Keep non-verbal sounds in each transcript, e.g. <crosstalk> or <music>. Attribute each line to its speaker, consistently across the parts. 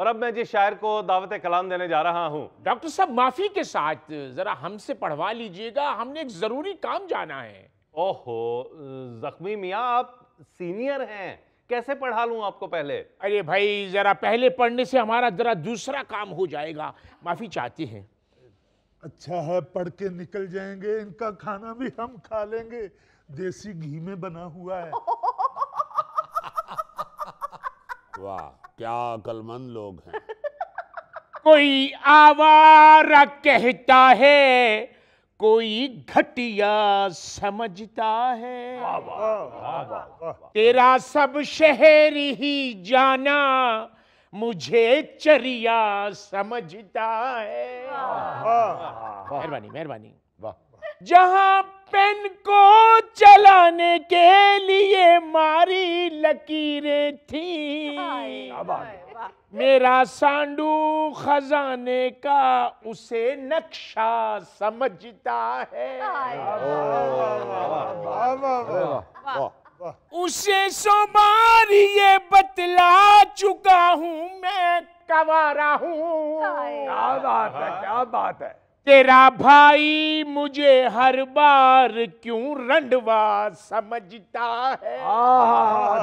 Speaker 1: और अब मैं जिस शायर को दावत कलाम देने जा रहा हूँ डॉक्टर साहब माफी के साथ जरा हमसे पढ़वा लीजिएगा हमने एक जरूरी काम जाना है ओहो जख्मी मियाँ आप सीनियर हैं कैसे पढ़ा लूँ आपको पहले अरे भाई जरा पहले पढ़ने से हमारा जरा दूसरा काम हो जाएगा माफी चाहते हैं अच्छा है पढ़ के निकल जाएंगे इनका खाना भी हम खा लेंगे देसी घी में बना हुआ है वाह क्या अकलमंद लोग हैं <laughs> कोई आवारा कहता है कोई घटिया समझता है आवा, आवा, आवा, तेरा सब शहर ही जाना मुझे चरिया समझता है मेहरबानी मेहरबानी जहां पेन को चलाने के लिए मारी लकीरें थी मेरा सांडू खजाने का उसे नक्शा समझता है उसे सोमार ये बतला चुका हूँ मैं कवारा हूँ क्या बात है क्या बात है तेरा भाई मुझे हर बार क्यों रंडवा समझता है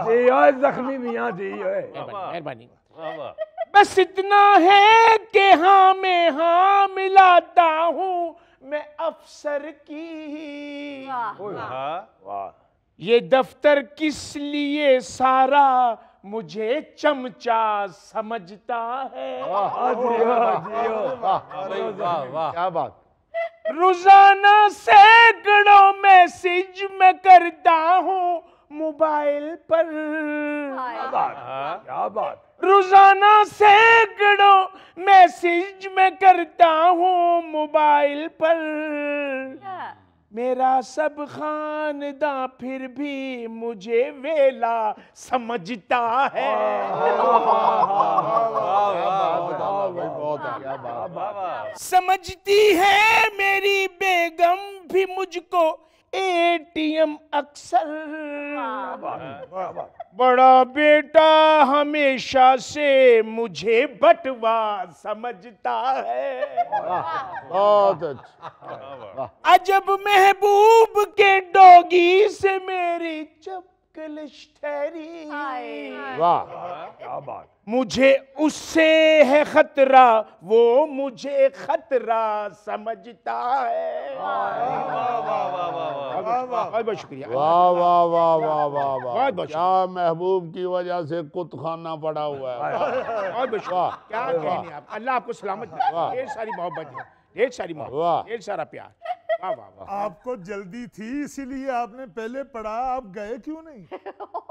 Speaker 1: जी जख्मी मिया जी मेहरबानी बस इतना है कि हाँ मैं हाँ मिलाता हूँ मैं अफसर की वाह हाँ। ये दफ्तर किस लिए सारा मुझे चमचा समझता है क्या बात रोजाना सैकड़ों मैसेज में करता हूँ मोबाइल पर क्या बात हाँ। क्या बात रोजाना सैकड़ों मैसेज में करता हूँ मोबाइल पर मेरा सब खानदा फिर भी मुझे वेला समझता है समझती है मेरी बेगम भी मुझको एटीएम अक्सर बड़ा बेटा हमेशा से मुझे बटवा समझता है बहुत अच्छा अजब महबूब के डोगी से मेरी चपकलिश ठहरी वाह क्या बात मुझे उससे है खतरा वो मुझे खतरा समझता है बहुत बहुत शुक्रिया वाह वाह वाह वाह वाह वाह क्या महबूब की वजह से कुत खाना पड़ा हुआ है बहुत बहुत क्या कहने आप अल्लाह आपको सलामत ढेर सारी मोहब्बत है ढेर सारी मोहब्बत ढेर सारा प्यार वाह वाह आपको जल्दी थी इसीलिए आपने पहले पढ़ा आप गए क्यों नहीं <laughs>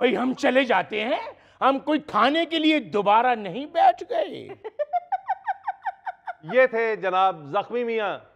Speaker 1: भाई हम चले जाते हैं हम कोई खाने के लिए दोबारा नहीं बैठ गए <laughs> ये थे जनाब जख्मी मियाँ